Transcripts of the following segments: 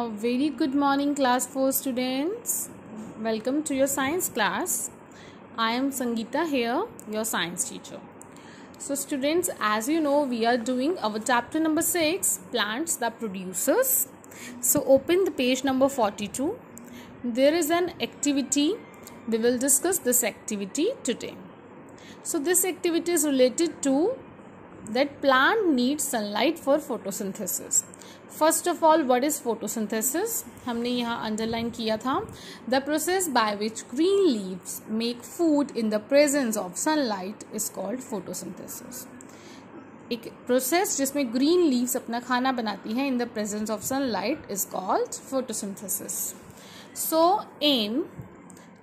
A very good morning, class 4 students. Welcome to your science class. I am Sangeeta here, your science teacher. So, students, as you know, we are doing our chapter number 6 plants that produces. So, open the page number 42. There is an activity. We will discuss this activity today. So, this activity is related to that plant needs sunlight for photosynthesis first of all what is photosynthesis हमने यहाँ underline किया था the process by which green leaves make food in the presence of sunlight is called photosynthesis एक process जिसमें green leaves अपना खाना बनाती हैं in the presence of sunlight is called photosynthesis so aim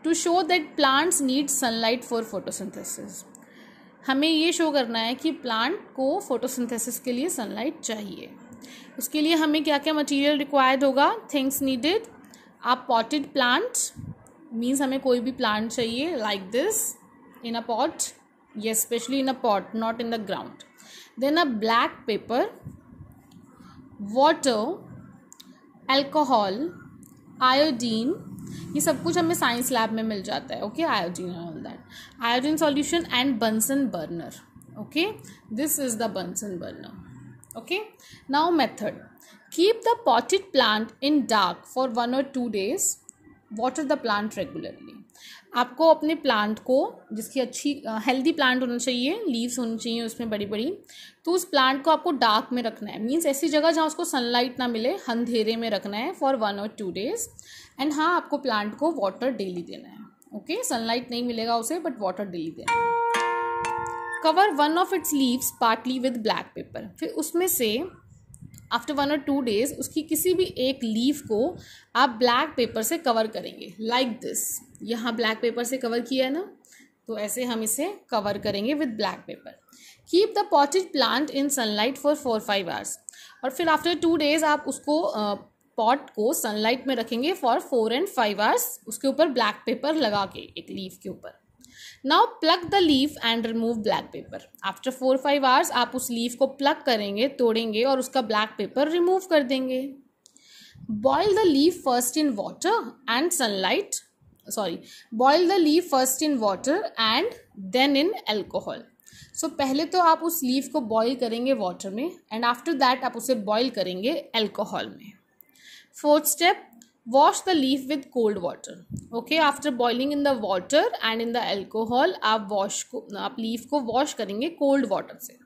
to show that plants need sunlight for photosynthesis हमें ये show करना है कि प्लांट को फोटोसिंथेसिस के लिए सनलाइट चाहिए उसके लिए हमें क्या क्या मटेरियल रिक्वायर्ड होगा things needed a potted plant means हमें कोई भी प्लांट चाहिए like this in a pot ये specially in a pot not in the ground then a black paper water alcohol iodine ये सब कुछ हमें साइंस लैब में मिल जाता है okay iodine all that iodine solution and Bunsen burner okay this is the Bunsen burner okay now method keep the potted plant in dark for one और two days water the plant regularly आपको अपने plant को जिसकी अच्छी healthy plant होना चाहिए leaves होनी चाहिए उसमें बड़ी बड़ी तो उस प्लांट को आपको डार्क में रखना है मीन्स ऐसी जगह जहाँ उसको सनलाइट ना मिले अंधेरे में रखना है फॉर वन और टू डेज एंड हाँ आपको प्लांट को वाटर डेली देना है ओके okay? सनलाइट नहीं मिलेगा उसे बट वाटर डेली देना cover one of its leaves partly with black paper फिर उसमें से आफ्टर वन और टू डेज उसकी किसी भी एक लीफ को आप ब्लैक पेपर से कवर करेंगे लाइक दिस यहाँ ब्लैक पेपर से कवर किया है ना तो ऐसे हम इसे कवर करेंगे with black paper keep the potted plant in sunlight for four five hours और फिर आफ्टर टू डेज आप उसको पॉट को सनलाइट में रखेंगे for four and five hours उसके ऊपर ब्लैक पेपर लगा के एक लीफ के ऊपर now plug the leaf and remove black paper after four five hours आप उस लीफ को प्लग करेंगे तोड़ेंगे और उसका ब्लैक पेपर रिमूव कर देंगे boil the leaf first in water and sunlight sorry boil the leaf first in water and then in alcohol so पहले तो आप उस लीफ को बॉयल करेंगे वाटर में एंड आफ्टर दैट आप उसे बॉयल करेंगे एल्कोहल में fourth step wash the leaf with cold water okay after boiling in the water and in the alcohol आप वॉश को आप लीफ को वॉश करेंगे कोल्ड वाटर से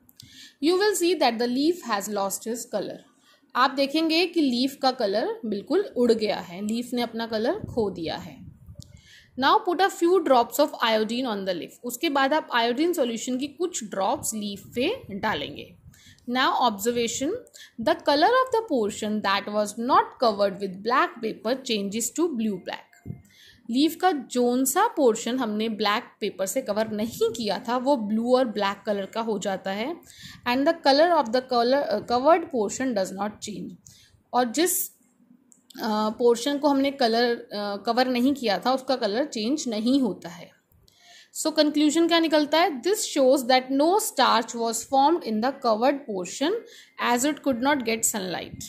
you will see that the leaf has lost his colour आप देखेंगे कि leaf का कलर बिल्कुल उड़ गया है लीफ ने अपना कलर खो दिया है now put a few drops of iodine on the leaf उसके बाद आप आयोडीन सॉल्यूशन की कुछ ड्रॉप्स लीफ पे डालेंगे Now observation, the color of the portion that was not covered with black paper changes to blue black. Leaf का जोन सा पोर्शन हमने ब्लैक पेपर से कवर नहीं किया था वो ब्लू और ब्लैक कलर का हो जाता है and the colour of the colour covered portion does not change और जिस पोर्शन uh, को हमने कलर कवर uh, नहीं किया था उसका कलर चेंज नहीं होता है सो कंक्लूजन क्या निकलता है this shows that no starch was formed in the covered portion as it could not get sunlight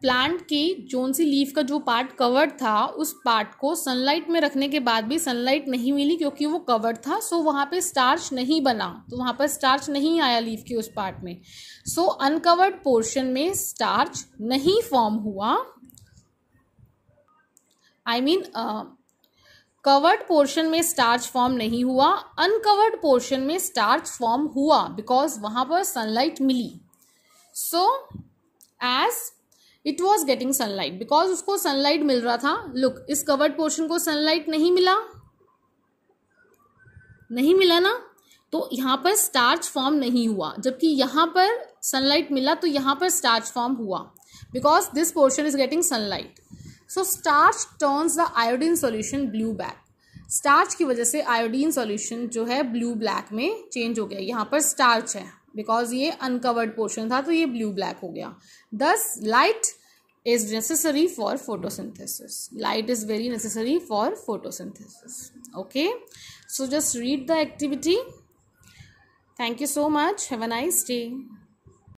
plant की जोन सी लीफ का जो पार्ट कवर्ड था उस पार्ट को सनलाइट में रखने के बाद भी सनलाइट नहीं मिली क्योंकि वो कवर्ड था सो वहाँ पे स्टार्च नहीं बना तो वहाँ पर स्टार्च नहीं आया लीफ के उस पार्ट में सो अनकवर्ड पोर्शन में स्टार्च नहीं फॉर्म हुआ I I mean mean, uh, covered portion में स्टार्च फॉर्म नहीं हुआ अनकवर्ड पोर्शन में स्टार्च फॉर्म हुआ बिकॉज वहां पर सनलाइट मिली so as it was getting sunlight because उसको सनलाइट मिल रहा था लुक इस कवर्ड पोर्शन को सनलाइट नहीं मिला नहीं मिला ना तो यहां पर स्टार्च फॉर्म नहीं हुआ जबकि यहां पर सनलाइट मिला तो यहां पर स्टार्च फॉर्म हुआ because this portion is getting sunlight so starch turns the iodine solution blue back starch की वजह से आयोडीन सॉल्यूशन जो है ब्लू ब्लैक में चेंज हो गया यहाँ पर स्टार्च है बिकॉज ये अनकवर्ड पोर्शन था तो ये ब्लू ब्लैक हो गया thus light is necessary for photosynthesis light is very necessary for photosynthesis okay so just read the activity thank you so much have a nice day